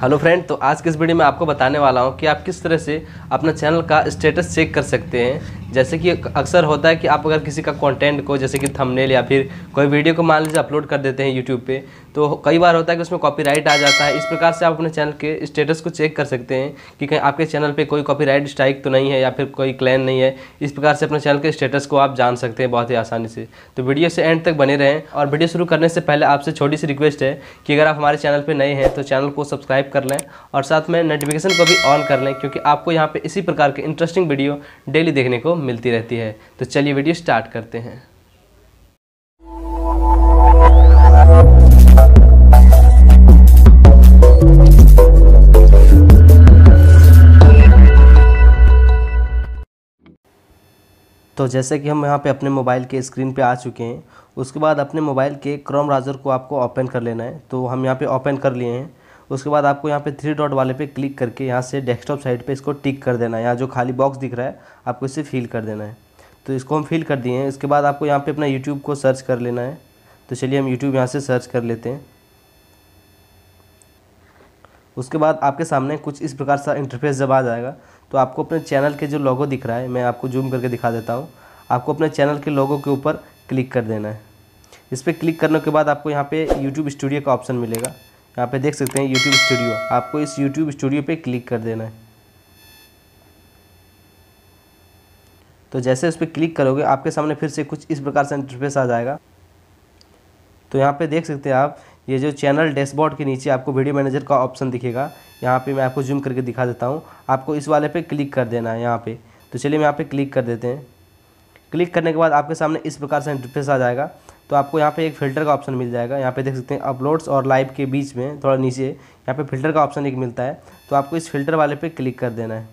hello friend तो आज के इस वीडियो में आपको बताने वाला हूँ कि आप किस तरह से अपना चैनल का स्टेटस चेक कर सकते हैं जैसे कि अक्सर होता है कि आप अगर किसी का कंटेंट को जैसे कि थंबनेल या फिर कोई वीडियो को मान लीजिए अपलोड कर देते हैं यूट्यूब पे तो कई बार होता है कि उसमें कॉपीराइट आ जाता है इस प्रकार से आप अपने चैनल के स्टेटस को चेक कर सकते हैं कि कहीं आपके चैनल पे कोई कॉपीराइट स्ट्राइक तो नहीं है या फिर कोई क्लैन नहीं है इस प्रकार से अपने चैनल के स्टेटस को आप जान सकते हैं बहुत ही आसानी से तो वीडियो से एंड तक बने रहें और वीडियो शुरू करने से पहले आपसे छोटी सी रिक्वेस्ट है कि अगर आप हमारे चैनल पर नए हैं तो चैनल को सब्सक्राइब कर लें और साथ में नोटिफिकेशन को भी ऑन कर लें क्योंकि आपको यहाँ पर इसी प्रकार के इंटरेस्टिंग वीडियो डेली देखने को मिलती रहती है तो चलिए वीडियो स्टार्ट करते हैं तो जैसे कि हम यहाँ पे अपने मोबाइल के स्क्रीन पे आ चुके हैं उसके बाद अपने मोबाइल के क्रोम ब्राउज़र को आपको ओपन कर लेना है तो हम यहाँ पे ओपन कर लिए हैं उसके बाद आपको यहाँ पे थ्री डॉट वाले पे क्लिक करके यहाँ से डेस्कटॉप साइड पे इसको टिक कर देना है यहाँ जो खाली बॉक्स दिख रहा है आपको इसे फिल कर देना है तो इसको हम फिल कर दिए हैं इसके बाद आपको यहाँ पर अपना यूट्यूब को सर्च कर लेना है तो चलिए हम यूट्यूब यहाँ से सर्च कर लेते हैं उसके बाद आपके सामने कुछ इस प्रकार सा इंटरफेस जब आ जाएगा तो आपको अपने चैनल के जो लोगो दिख रहा है मैं आपको जूम करके दिखा देता हूँ आपको अपने चैनल के लोगों के ऊपर क्लिक कर देना है इस पर क्लिक करने के बाद आपको यहाँ पे YouTube स्टूडियो का ऑप्शन मिलेगा यहाँ पे देख सकते हैं यूट्यूब स्टूडियो आपको इस यूट्यूब स्टूडियो पे क्लिक कर देना है तो जैसे उस पर क्लिक करोगे आपके सामने फिर से कुछ इस प्रकार से इंटरफेस आ जाएगा तो यहाँ पे देख सकते हैं आप ये जो चैनल डैशबोर्ड के नीचे आपको वीडियो मैनेजर का ऑप्शन दिखेगा यहाँ पे मैं आपको जूम करके दिखा देता हूँ आपको इस वाले पे क्लिक कर देना है यहाँ पे तो चलिए मैं यहाँ पे क्लिक कर देते हैं क्लिक करने के बाद आपके सामने इस प्रकार से इंटरफेस आ जाएगा तो आपको यहाँ पे एक फ़िल्टर का ऑप्शन मिल जाएगा यहाँ पे देख सकते हैं अपलोड्स और लाइव के बीच में थोड़ा नीचे यहाँ पे फ़िल्टर का ऑप्शन एक मिलता है तो आपको इस फिल्टर वाले पे क्लिक कर देना है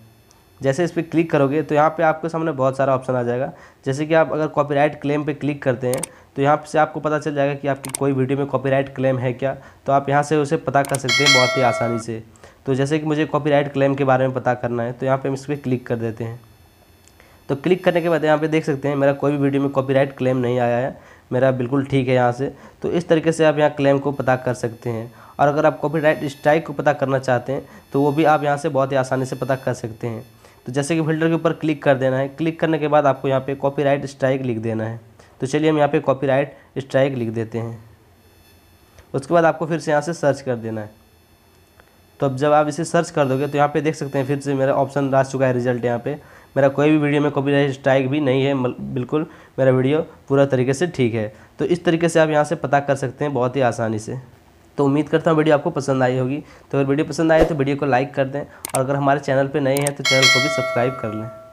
जैसे इस पर क्लिक करोगे तो यहाँ पे आपके सामने बहुत सारा ऑप्शन आ जाएगा जैसे कि आप अगर कॉपीराइट क्लेम पे क्लिक करते हैं तो यहाँ से आपको पता चल जाएगा कि आपकी कोई वीडियो में कॉपीराइट क्लेम है क्या तो आप यहाँ से उसे पता कर सकते हैं बहुत ही आसानी से तो जैसे कि मुझे कॉपीराइट क्लेम के बारे में पता करना है तो यहाँ पर हम इस पर क्लिक कर देते हैं तो क्लिक करने के बाद यहाँ पे देख सकते हैं मेरा कोई भी वीडियो में कॉपीराइट क्लेम नहीं आया है मेरा बिल्कुल ठीक है यहाँ से तो इस तरीके से आप यहाँ क्लेम को पता कर सकते हैं और अगर आप कॉपीराइट स्ट्राइक को पता करना चाहते हैं तो वो भी आप यहाँ से बहुत ही आसानी से पता कर सकते हैं तो जैसे कि फिल्टर के ऊपर क्लिक कर देना है क्लिक करने के बाद आपको यहाँ पे कॉपी स्ट्राइक लिख देना है तो चलिए हम यहाँ पर कॉपी स्ट्राइक लिख देते हैं उसके बाद आपको फिर से यहाँ से सर्च कर देना है तो अब जब आप इसे सर्च कर दोगे तो यहाँ पे देख सकते हैं फिर से मेरा ऑप्शन आ चुका है रिजल्ट यहाँ पे मेरा कोई भी वीडियो में कॉपीराइट स्ट्राइक भी नहीं है बिल्कुल मेरा वीडियो पूरा तरीके से ठीक है तो इस तरीके से आप यहाँ से पता कर सकते हैं बहुत ही आसानी से तो उम्मीद करता हूँ वीडियो आपको पसंद आई होगी तो अगर वीडियो पसंद आए तो वीडियो को लाइक कर दें और अगर हमारे चैनल पर नए हैं तो चैनल को भी सब्सक्राइब कर लें